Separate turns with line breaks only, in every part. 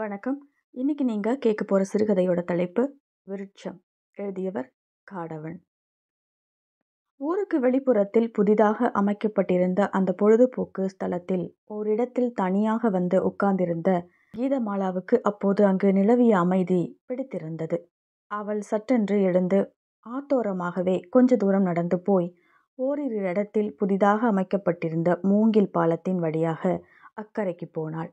வணக்கம் இன்னைக்கு நீங்கள் கேட்க போகிற சிறுகதையோட தலைப்பு விருட்சம் எழுதியவர் காடவன் ஊருக்கு வெளிப்புறத்தில் புதிதாக அமைக்கப்பட்டிருந்த அந்த பொழுதுபோக்கு ஸ்தலத்தில் ஓரிடத்தில் தனியாக வந்து உட்கார்ந்திருந்த கீதமாலாவுக்கு அப்போது அங்கு நிலவிய அமைதி பிடித்திருந்தது அவள் சட்டென்று எழுந்து ஆத்தோரமாகவே கொஞ்ச தூரம் நடந்து போய் ஓரிரு இடத்தில் புதிதாக அமைக்கப்பட்டிருந்த மூங்கில் பாலத்தின் வழியாக அக்கறைக்கு போனாள்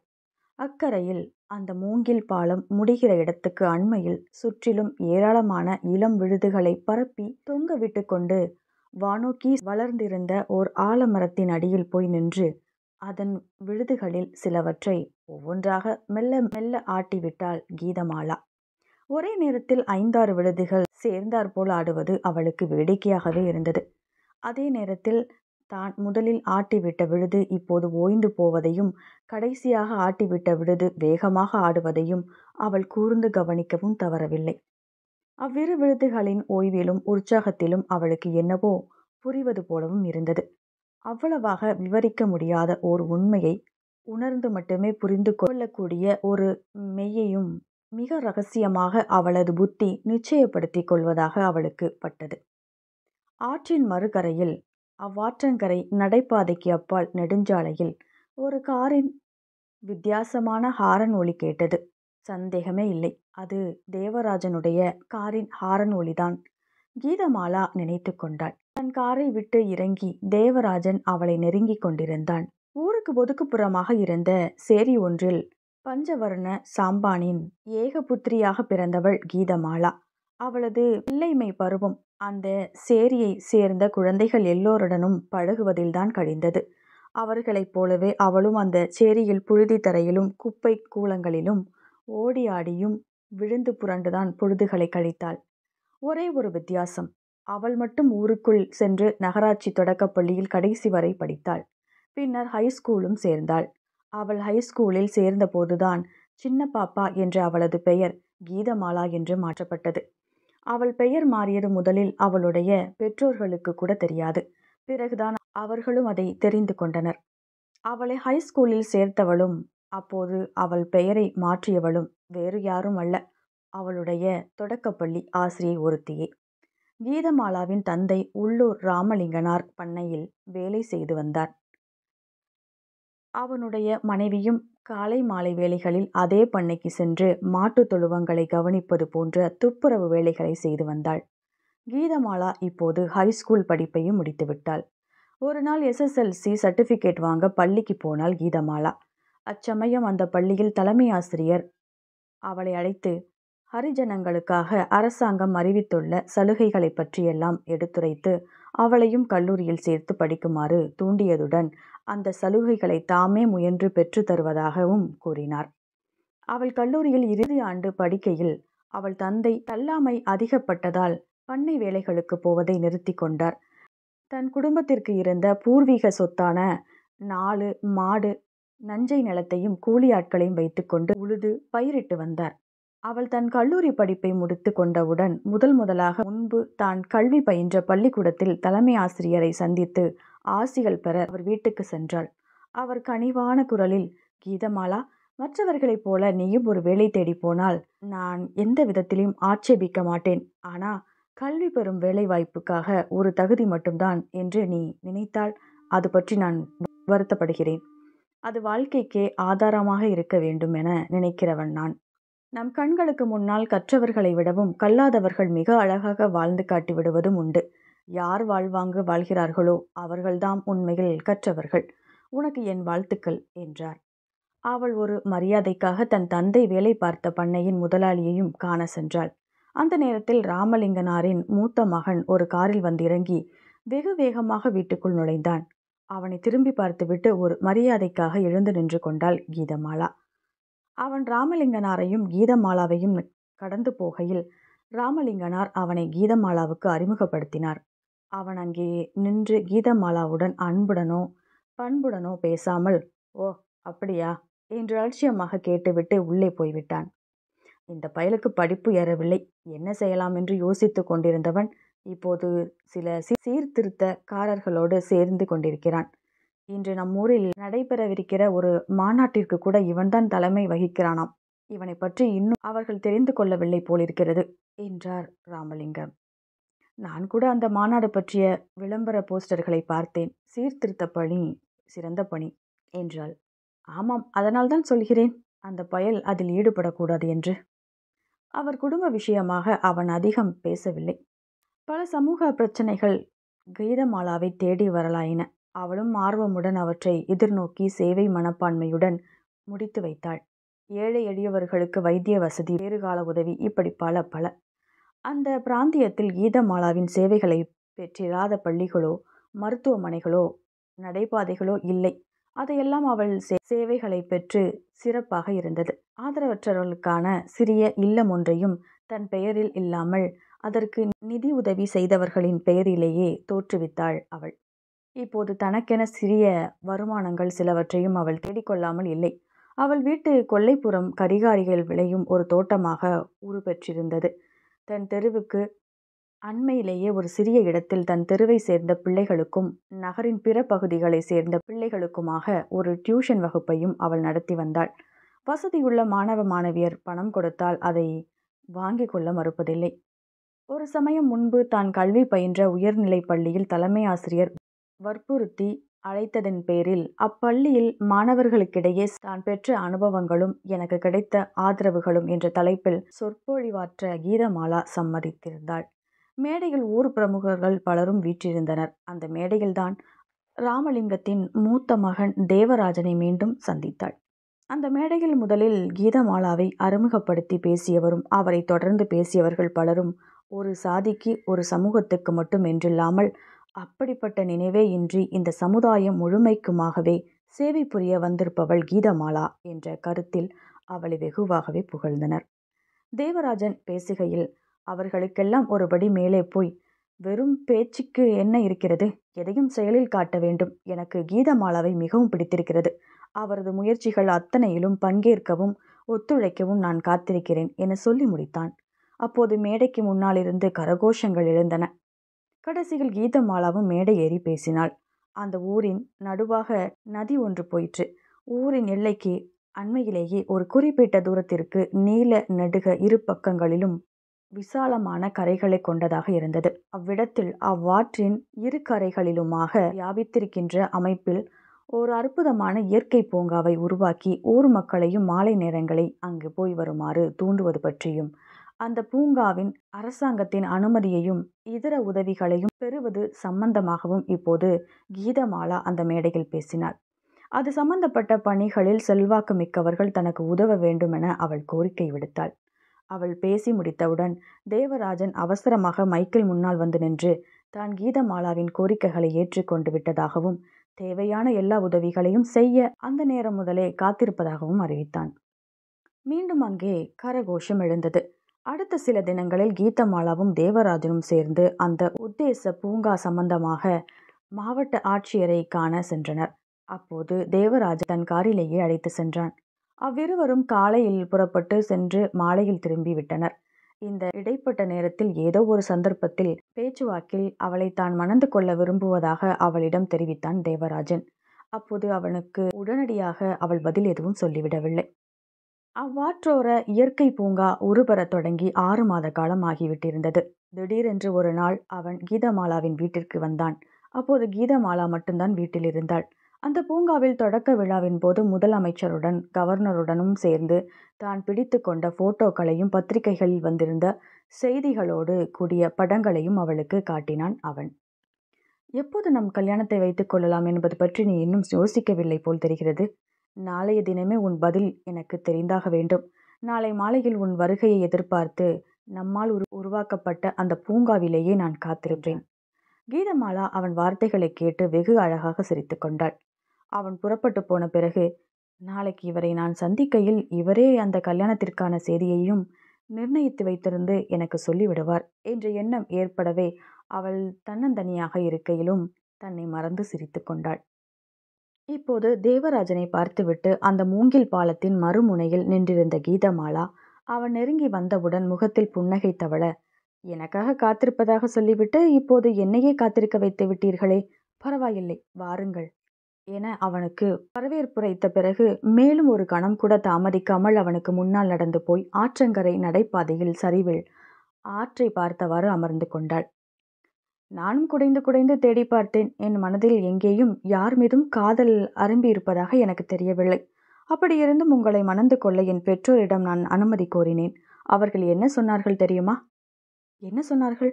அக்கரையில் அந்த மூங்கில் பாலம் முடிகிற இடத்துக்கு அண்மையில் சுற்றிலும் ஏராளமான இளம் விழுதுகளை பரப்பி தொங்கவிட்டு கொண்டு வானோக்கி வளர்ந்திருந்த ஓர் ஆலமரத்தின் அடியில் போய் நின்று அதன் விழுதுகளில் சிலவற்றை ஒவ்வொன்றாக மெல்ல மெல்ல ஆட்டிவிட்டாள் கீதமாலா ஒரே நேரத்தில் ஐந்தாறு விழுதுகள் சேர்ந்தாற்போல் ஆடுவது அவளுக்கு வேடிக்கையாகவே இருந்தது அதே நேரத்தில் தான் முதலில் ஆட்டிவிட்ட விழுது இப்போது ஓய்ந்து போவதையும் கடைசியாக ஆட்டிவிட்ட விழுது வேகமாக ஆடுவதையும் அவள் கூர்ந்து கவனிக்கவும் தவறவில்லை அவ்விரு விழுதுகளின் ஓய்விலும் உற்சாகத்திலும் அவளுக்கு என்னவோ புரிவது போலவும் இருந்தது அவ்வளவாக விவரிக்க முடியாத ஓர் உண்மையை உணர்ந்து மட்டுமே புரிந்து கொள்ளக்கூடிய ஒரு மெய்யையும் மிக ரகசியமாக அவளது புத்தி நிச்சயப்படுத்தி கொள்வதாக அவளுக்கு பட்டது ஆற்றின் மறுகரையில் அவ்வாற்றங்கரை நடைபாதைக்கு அப்பால் நெடுஞ்சாலையில் ஒரு காரின் வித்தியாசமான ஹாரன் ஒளி கேட்டது சந்தேகமே இல்லை அது தேவராஜனுடைய காரின் ஹாரன் ஒளிதான் கீதமாலா நினைத்து கொண்டாள் தன் காரை விட்டு இறங்கி தேவராஜன் அவளை நெருங்கிக் கொண்டிருந்தான் ஊருக்கு ஒதுக்குப்புறமாக இருந்த சேரி ஒன்றில் பஞ்சவர்ண சாம்பானின் ஏகபுத்திரியாக பிறந்தவள் கீதமாலா அவளது பிள்ளைமை பருவம் அந்த சேரியை சேர்ந்த குழந்தைகள் எல்லோருடனும் பழகுவதில்தான் கழிந்தது அவர்களைப் போலவே அவளும் அந்த சேரியில் புழுதி தரையிலும் குப்பை கூலங்களிலும் ஓடி ஆடியும் விழுந்து புரண்டுதான் பொழுதுகளை கழித்தாள் ஒரே ஒரு வித்தியாசம் அவள் மட்டும் ஊருக்குள் சென்று நகராட்சி தொடக்கப்பள்ளியில் கடைசி வரை படித்தாள் பின்னர் ஹைஸ்கூலும் சேர்ந்தாள் அவள் ஹைஸ்கூலில் சேர்ந்தபோதுதான் சின்ன பாப்பா என்ற அவளது பெயர் கீதமாலா என்று மாற்றப்பட்டது அவள் பெயர் மாறியது முதலில் அவளுடைய பெற்றோர்களுக்கு கூட தெரியாது பிறகுதான் அவர்களும் அதை தெரிந்து கொண்டனர் அவளை ஹைஸ்கூலில் சேர்த்தவளும் அப்போது அவள் பெயரை மாற்றியவளும் வேறு யாரும் அல்ல அவளுடைய தொடக்கப்பள்ளி ஆசிரியை ஒருத்தியே கீதமாலாவின் தந்தை உள்ளூர் ராமலிங்கனார் பண்ணையில் வேலை செய்து வந்தார் அவனுடைய மனைவியும் காலை மாலை வேலைகளில் அதே பண்ணைக்கு சென்று மாட்டுத் தொழுவங்களை கவனிப்பது போன்ற துப்புரவு வேலைகளை செய்து வந்தாள் கீதமாலா இப்போது ஹைஸ்கூல் படிப்பையும் முடித்துவிட்டாள் ஒரு நாள் எஸ்எஸ்எல்சி சர்டிஃபிகேட் வாங்க பள்ளிக்கு போனாள் கீதமாலா அச்சமயம் அந்த பள்ளியில் தலைமை ஆசிரியர் அவளை அழைத்து ஹரிஜனங்களுக்காக அரசாங்கம் அறிவித்துள்ள சலுகைகளை பற்றியெல்லாம் எடுத்துரைத்து அவளையும் கல்லூரியில் சேர்த்து படிக்குமாறு தூண்டியதுடன் அந்த சலுகைகளை தாமே முயன்று பெற்று தருவதாகவும் கூறினார் அவள் கல்லூரியில் இறுதி ஆண்டு படிக்கையில் அவள் தந்தை தள்ளாமை அதிகப்பட்டதால் பண்ணை வேலைகளுக்கு போவதை நிறுத்தி கொண்டார் தன் குடும்பத்திற்கு இருந்த பூர்வீக சொத்தான நாலு மாடு நஞ்சை நிலத்தையும் கூலி ஆட்களையும் வைத்துக்கொண்டு உழுது பயிரிட்டு வந்தார் அவள் தன் கல்லூரி படிப்பை முடித்து கொண்டவுடன் முதல் முதலாக முன்பு தான் கல்வி பயின்ற பள்ளிக்கூடத்தில் தலைமை ஆசிரியரை சந்தித்து ஆசிகள் பெற அவர் வீட்டுக்கு சென்றாள் அவர் கனிவான குரலில் கீதமாலா மற்றவர்களைப் போல நீயும் ஒரு வேலை தேடி போனால் நான் எந்த விதத்திலும் ஆட்சேபிக்க மாட்டேன் ஆனால் கல்வி பெறும் வேலை வாய்ப்புக்காக ஒரு தகுதி மட்டும்தான் என்று நீ நினைத்தால் அது பற்றி நான் வருத்தப்படுகிறேன் அது வாழ்க்கைக்கே ஆதாரமாக இருக்க வேண்டும் என நினைக்கிறவன் நான் நம் கண்களுக்கு முன்னால் கற்றவர்களை விடவும் கல்லாதவர்கள் மிக அழகாக வாழ்ந்து காட்டி விடுவதும் உண்டு யார் வாழ்வாங்கு வாழ்கிறார்களோ அவர்கள்தாம் உண்மையில் கற்றவர்கள் உனக்கு என் வாழ்த்துக்கள் என்றார் அவள் ஒரு மரியாதைக்காக தன் தந்தை வேலை பார்த்த பண்ணையின் முதலாளியையும் காண சென்றாள் அந்த நேரத்தில் ராமலிங்கனாரின் மூத்த மகன் ஒரு காரில் வந்து இறங்கி வெகு வேகமாக வீட்டுக்குள் நுழைந்தான் அவனை திரும்பி பார்த்துவிட்டு ஒரு மரியாதைக்காக எழுந்து நின்று கொண்டாள் கீதமாலா அவன் ராமலிங்கனாரையும் கீதமாலாவையும் கடந்து போகையில் ராமலிங்கனார் அவனை கீதமாலாவுக்கு அறிமுகப்படுத்தினார் அவன் அங்கே நின்று கீதமாலாவுடன் அன்புடனோ பண்புடனோ பேசாமல் ஓ அப்படியா என்று அலட்சியமாக கேட்டுவிட்டு உள்ளே போய்விட்டான் இந்த பயலுக்கு படிப்பு ஏறவில்லை என்ன செய்யலாம் என்று யோசித்து கொண்டிருந்தவன் இப்போது சில சீர்திருத்தக்காரர்களோடு சேர்ந்து கொண்டிருக்கிறான் இன்று நம் ஊரில் நடைபெறவிருக்கிற ஒரு மாநாட்டிற்கு கூட இவன்தான் தலைமை வகிக்கிறானாம் இவனை பற்றி இன்னும் அவர்கள் தெரிந்து கொள்ளவில்லை போலிருக்கிறது என்றார் ராமலிங்கம் நான் கூட அந்த மாநாடு பற்றிய விளம்பர போஸ்டர்களை பார்த்தேன் சீர்திருத்த பணி சிறந்த பணி என்றாள் ஆமாம் அதனால்தான் சொல்கிறேன் அந்த பயல் அதில் ஈடுபடக்கூடாது என்று அவர் குடும்ப விஷயமாக அவன் அதிகம் பேசவில்லை பல சமூக பிரச்சனைகள் கீதமாலாவை தேடி வரலாயின அவளும் ஆர்வமுடன் அவற்றை எதிர்நோக்கி சேவை மனப்பான்மையுடன் முடித்து வைத்தாள் ஏழை எளியவர்களுக்கு வைத்திய வசதி வேறுகால உதவி இப்படி பல பல அந்த பிராந்தியத்தில் கீதமாலாவின் சேவைகளை பெற்றிராத பள்ளிகளோ மருத்துவமனைகளோ நடைபாதைகளோ இல்லை அதையெல்லாம் அவள் சேவைகளை பெற்று சிறப்பாக இருந்தது ஆதரவற்றவர்களுக்கான சிறிய இல்லம் ஒன்றையும் தன் பெயரில் இல்லாமல் அதற்கு நிதி உதவி செய்தவர்களின் பெயரிலேயே தோற்றுவித்தாள் அவள் இப்போது தனக்கென சிறிய வருமானங்கள் சிலவற்றையும் அவள் தேடிக்கொள்ளாமல் இல்லை அவள் வீட்டு கொல்லைப்புறம் கரிகாரிகள் விளையும் ஒரு தோட்டமாக உருபெற்றிருந்தது தன் தெருவுக்கு அண்மையிலேயே ஒரு சிறிய இடத்தில் தன் தெருவை சேர்ந்த பிள்ளைகளுக்கும் நகரின் பிற பகுதிகளை சேர்ந்த பிள்ளைகளுக்குமாக ஒரு டியூஷன் வகுப்பையும் அவள் நடத்தி வந்தாள் வசதியுள்ள மாணவ மாணவியர் பணம் கொடுத்தால் அதை வாங்கிக் கொள்ள மறுப்பதில்லை ஒரு சமயம் முன்பு தான் கல்வி பயின்ற உயர்நிலைப் பள்ளியில் தலைமை ஆசிரியர் வற்புறுத்தி அழைத்ததன் பேரில் அப்பள்ளியில் மாணவர்களுக்கிடையே தான் பெற்ற அனுபவங்களும் எனக்கு கிடைத்த ஆதரவுகளும் என்ற தலைப்பில் சொற்பொழிவாற்ற கீதமாலா சம்மதித்திருந்தாள் மேடையில் ஊர் பிரமுகர்கள் பலரும் வீற்றிருந்தனர் அந்த மேடையில்தான் ராமலிங்கத்தின் மூத்த மகன் தேவராஜனை மீண்டும் சந்தித்தாள் அந்த மேடையில் முதலில் கீதமாலாவை அறிமுகப்படுத்தி பேசியவரும் அவரை தொடர்ந்து பேசியவர்கள் பலரும் ஒரு சாதிக்கு ஒரு சமூகத்துக்கு மட்டும் என்றில்லாமல் அப்படிப்பட்ட நினைவே இன்றி இந்த சமுதாயம் முழுமைக்குமாகவே சேவை புரிய வந்திருப்பவள் கீதமாலா என்ற கருத்தில் அவளை வெகுவாகவே புகழ்ந்தனர் தேவராஜன் பேசுகையில் அவர்களுக்கெல்லாம் ஒருபடி மேலே போய் வெறும் பேச்சுக்கு என்ன இருக்கிறது எதையும் செயலில் காட்ட வேண்டும் எனக்கு கீதமாலாவை மிகவும் பிடித்திருக்கிறது அவரது முயற்சிகள் அத்தனையிலும் பங்கேற்கவும் ஒத்துழைக்கவும் நான் காத்திருக்கிறேன் என சொல்லி முடித்தான் அப்போது மேடைக்கு முன்னால் இருந்து கரகோஷங்கள் எழுந்தன கடைசியில் கீதமாலாவும் மேடை ஏறி பேசினாள் அந்த ஊரின் நடுவாக நதி ஒன்று போயிற்று ஊரின் எல்லைக்கு அண்மையிலேயே ஒரு குறிப்பிட்ட தூரத்திற்கு நீல நடுக இரு பக்கங்களிலும் விசாலமான கரைகளை கொண்டதாக இருந்தது அவ்விடத்தில் அவ்வாற்றின் இரு கரைகளிலுமாக வியாபித்திருக்கின்ற அமைப்பில் ஒரு அற்புதமான இயற்கை பூங்காவை உருவாக்கி ஊர் மக்களையும் மாலை நேரங்களை அங்கு போய் வருமாறு தூண்டுவது பற்றியும் அந்த பூங்காவின் அரசாங்கத்தின் அனுமதியையும் இதர உதவிகளையும் பெறுவது சம்பந்தமாகவும் இப்போது கீதமாலா அந்த மேடையில் பேசினாள் அது சம்பந்தப்பட்ட பணிகளில் செல்வாக்கு மிக்கவர்கள் தனக்கு உதவ வேண்டுமென அவள் கோரிக்கை விடுத்தாள் அவள் பேசி முடித்தவுடன் தேவராஜன் அவசரமாக மைக்கில் முன்னால் வந்து நின்று தான் கீதமாலாவின் கோரிக்கைகளை ஏற்றுக்கொண்டு விட்டதாகவும் தேவையான எல்லா உதவிகளையும் செய்ய அந்த நேரம் முதலே காத்திருப்பதாகவும் அறிவித்தான் மீண்டும் அங்கே கரகோஷம் எழுந்தது அடுத்த சில தினங்களில் கீதமாலாவும் தேவராஜனும் சேர்ந்து அந்த உத்தேச பூங்கா சம்பந்தமாக மாவட்ட ஆட்சியரை காண சென்றனர் அப்போது தேவராஜன் தன் காரிலேயே அழைத்து சென்றான் அவ்விருவரும் காலையில் புறப்பட்டு சென்று மாலையில் திரும்பிவிட்டனர் இந்த இடைப்பட்ட நேரத்தில் ஏதோ ஒரு சந்தர்ப்பத்தில் பேச்சுவாக்கில் அவளை தான் மணந்து கொள்ள விரும்புவதாக அவளிடம் தெரிவித்தான் தேவராஜன் அப்போது அவனுக்கு உடனடியாக அவள் பதில் எதுவும் சொல்லிவிடவில்லை அவ்வாற்றோர இயற்கை பூங்கா உருபெறத் தொடங்கி ஆறு மாத காலம் ஆகிவிட்டிருந்தது திடீரென்று ஒரு நாள் அவன் கீதமாலாவின் வீட்டிற்கு வந்தான் அப்போது கீதமாலா மட்டும்தான் வீட்டில் இருந்தாள் அந்த பூங்காவில் தொடக்க விழாவின் போது முதலமைச்சருடன் கவர்னருடனும் சேர்ந்து தான் பிடித்து கொண்ட போட்டோக்களையும் பத்திரிகைகளில் வந்திருந்த செய்திகளோடு கூடிய படங்களையும் அவளுக்கு காட்டினான் அவன் எப்போது நம் கல்யாணத்தை வைத்துக் கொள்ளலாம் என்பது பற்றி நீ இன்னும் யோசிக்கவில்லை போல் தெரிகிறது நாளைய தினமே உன் பதில் எனக்கு தெரிந்தாக வேண்டும் நாளை மாலையில் உன் வருகையை எதிர்பார்த்து நம்மால் உரு உருவாக்கப்பட்ட அந்த பூங்காவிலேயே நான் காத்திருக்கிறேன் கீதமாலா அவன் வார்த்தைகளை கேட்டு வெகு அழகாக சிரித்து கொண்டாள் அவன் புறப்பட்டு போன பிறகு நாளைக்கு இவரை நான் சந்திக்கையில் இவரே அந்த கல்யாணத்திற்கான செய்தியையும் நிர்ணயித்து வைத்திருந்து எனக்கு சொல்லிவிடுவார் என்ற எண்ணம் ஏற்படவே அவள் தன்னந்தனியாக இருக்கையிலும் தன்னை மறந்து சிரித்து கொண்டாள் இப்போது தேவராஜனை பார்த்துவிட்டு அந்த மூங்கில் பாலத்தின் மறுமுனையில் நின்றிருந்த கீதமாலா அவன் நெருங்கி வந்தவுடன் முகத்தில் புன்னகை தவழ எனக்காக காத்திருப்பதாக சொல்லிவிட்டு இப்போது என்னையே காத்திருக்க வைத்து விட்டீர்களே பரவாயில்லை வாருங்கள் என அவனுக்கு வரவேற்புரைத்த பிறகு மேலும் ஒரு கணம் கூட தாமதிக்காமல் அவனுக்கு முன்னால் நடந்து போய் ஆற்றங்கரை நடைபாதையில் சரிவில் ஆற்றை பார்த்தவாறு அமர்ந்து கொண்டாள் நானும் குடைந்து குடைந்து தேடி பார்த்தேன் என் மனதில் எங்கேயும் யார் மீதும் காதல் அரும்பி இருப்பதாக எனக்கு தெரியவில்லை அப்படியிருந்தும் உங்களை மணந்து கொள்ள என் பெற்றோரிடம் நான் அனுமதி கோரினேன் அவர்கள் என்ன சொன்னார்கள் தெரியுமா என்ன சொன்னார்கள்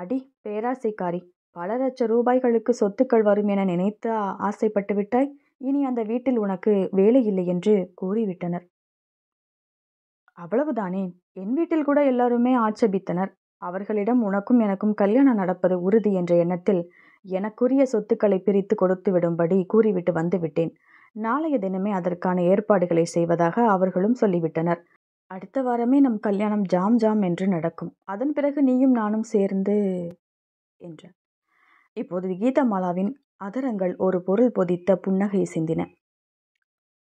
அடி பேராசைக்காரி பல லட்ச ரூபாய்களுக்கு சொத்துக்கள் வரும் என நினைத்து ஆசைப்பட்டு விட்டாய் இனி அந்த வீட்டில் உனக்கு வேலை இல்லை என்று கூறிவிட்டனர் அவ்வளவுதானே என் வீட்டில் கூட எல்லாருமே ஆட்சேபித்தனர் அவர்களிடம் உனக்கும் எனக்கும் கல்யாணம் நடப்பது உறுதி என்ற எண்ணத்தில் எனக்குரிய சொத்துக்களை பிரித்து கொடுத்து விடும்படி கூறிவிட்டு வந்துவிட்டேன் நாளைய தினமே அதற்கான ஏற்பாடுகளை செய்வதாக அவர்களும் சொல்லிவிட்டனர் அடுத்த வாரமே நம் கல்யாணம் ஜாம் ஜாம் என்று நடக்கும் அதன் பிறகு நீயும் நானும் சேர்ந்து என்ற இப்போது கீதமாலாவின் அதரங்கள் ஒரு பொருள் பொதித்த புன்னகை சிந்தின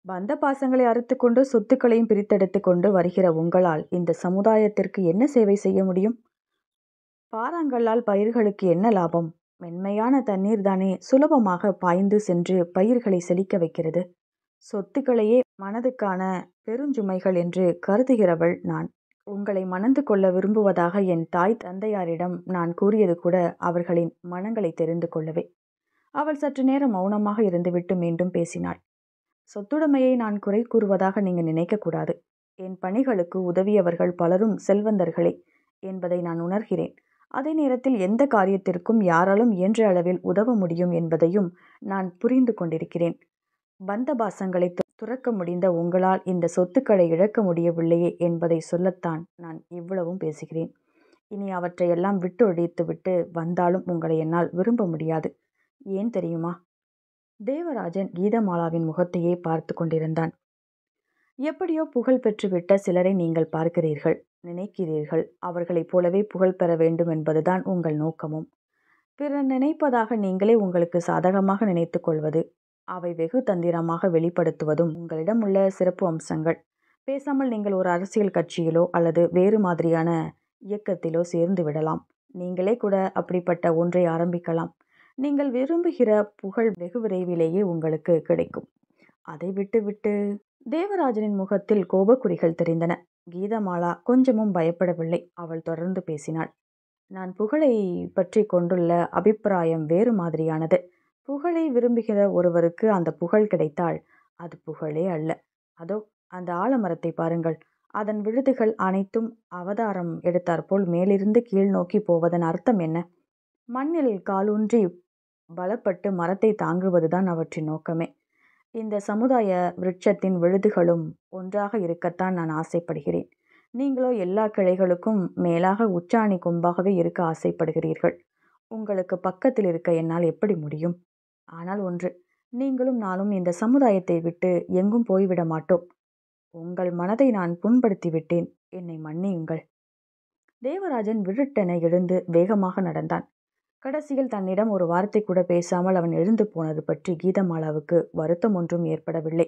பந்த பாசங்களை அறுத்துக்கொண்டு சொத்துக்களையும் பிரித்தெடுத்து கொண்டு வருகிற உங்களால் இந்த சமுதாயத்திற்கு என்ன சேவை செய்ய முடியும் பாறாங்கல்லால் பயிர்களுக்கு என்ன லாபம் மென்மையான தண்ணீர் தானே சுலபமாக பாய்ந்து சென்று பயிர்களை செழிக்க வைக்கிறது சொத்துக்களையே மனதுக்கான பெருஞ்சுமைகள் என்று கருதுகிறவள் நான் உங்களை மணந்து கொள்ள விரும்புவதாக என் தாய் தந்தையாரிடம் நான் கூறியது கூட அவர்களின் மனங்களை தெரிந்து கொள்ளவே அவள் சற்று நேரம் மௌனமாக இருந்துவிட்டு மீண்டும் பேசினாள் சொத்துடைமையை நான் குறை கூறுவதாக நீங்கள் நினைக்கக்கூடாது என் பணிகளுக்கு உதவியவர்கள் பலரும் செல்வந்தர்களே என்பதை நான் உணர்கிறேன் அதே நேரத்தில் எந்த காரியத்திற்கும் யாராலும் இயன்ற அளவில் உதவ முடியும் என்பதையும் நான் புரிந்து கொண்டிருக்கிறேன் பந்தபாசங்களை துறக்க முடிந்த உங்களால் இந்த சொத்துக்களை இழக்க முடியவில்லையே என்பதை சொல்லத்தான் நான் இவ்வளவும் பேசுகிறேன் இனி அவற்றையெல்லாம் விட்டு ஒழித்துவிட்டு வந்தாலும் உங்களை என்னால் விரும்ப முடியாது ஏன் தெரியுமா தேவராஜன் கீதமாலாவின் முகத்தையே பார்த்து கொண்டிருந்தான் எப்படியோ புகழ் பெற்றுவிட்ட சிலரை நீங்கள் பார்க்கிறீர்கள் நினைக்கிறீர்கள் அவர்களைப் போலவே புகழ் பெற வேண்டும் என்பதுதான் உங்கள் நோக்கமும் பிறர் நினைப்பதாக நீங்களே உங்களுக்கு சாதகமாக நினைத்து கொள்வது அவை வெகு தந்திரமாக வெளிப்படுத்துவதும் உங்களிடம் உள்ள சிறப்பு அம்சங்கள் பேசாமல் நீங்கள் ஒரு அரசியல் கட்சியிலோ அல்லது வேறு மாதிரியான இயக்கத்திலோ சேர்ந்து விடலாம் நீங்களே கூட அப்படிப்பட்ட ஒன்றை ஆரம்பிக்கலாம் நீங்கள் விரும்புகிற புகழ் வெகு விரைவிலேயே உங்களுக்கு கிடைக்கும் அதை விட்டுவிட்டு தேவராஜனின் முகத்தில் கோபக்குறிகள் தெரிந்தன கீதமாலா கொஞ்சமும் பயப்படவில்லை அவள் தொடர்ந்து பேசினாள் நான் புகழை பற்றி கொண்டுள்ள அபிப்பிராயம் வேறு மாதிரியானது புகழை விரும்புகிற ஒருவருக்கு அந்த புகழ் கிடைத்தால் அது புகழே அல்ல அதோ அந்த ஆலமரத்தை பாருங்கள் அதன் விழுதுகள் அனைத்தும் அவதாரம் எடுத்தாற்போல் மேலிருந்து கீழ் நோக்கி போவதன் அர்த்தம் என்ன மண்ணில் காலூன்றி பலப்பட்டு மரத்தை தாங்குவதுதான் அவற்றின் நோக்கமே இந்த சமுதாய விருட்சத்தின் விழுதுகளும் ஒன்றாக இருக்கத்தான் நான் ஆசைப்படுகிறேன் நீங்களோ எல்லா கிளைகளுக்கும் மேலாக உச்சாணி கொம்பாகவே இருக்க ஆசைப்படுகிறீர்கள் உங்களுக்கு பக்கத்தில் இருக்க என்னால் எப்படி முடியும் ஆனால் ஒன்று நீங்களும் நானும் இந்த சமுதாயத்தை விட்டு எங்கும் போய்விட மாட்டோம் உங்கள் மனதை நான் புண்படுத்தி விட்டேன் என்னை மன்னியுங்கள் தேவராஜன் விருட்டென எழுந்து வேகமாக நடந்தான் கடைசியில் தன்னிடம் ஒரு வார்த்தை கூட பேசாமல் அவன் எழுந்து போனது பற்றி கீதமாலாவுக்கு வருத்தம் ஒன்றும் ஏற்படவில்லை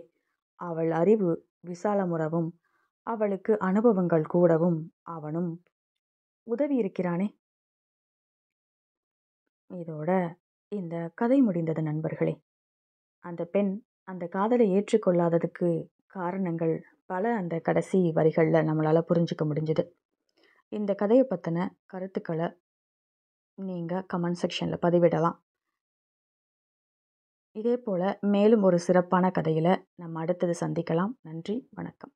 அவள் அறிவு விசாலமுறவும் அவளுக்கு அனுபவங்கள் கூடவும் அவனும் உதவி இருக்கிறானே இதோட இந்த கதை முடிந்தது நண்பர்களே அந்த பெண் அந்த காதலை ஏற்றுக்கொள்ளாததுக்கு காரணங்கள் பல அந்த கடைசி வரிகளில் நம்மளால் புரிஞ்சிக்க முடிஞ்சுது இந்த கதையை பற்றின கருத்துக்களை நீங்கள் கமெண்ட் செக்ஷனில் பதிவிடலாம் இதே போல் மேலும் ஒரு சிறப்பான கதையில் நம்ம அடுத்தது சந்திக்கலாம் நன்றி வணக்கம்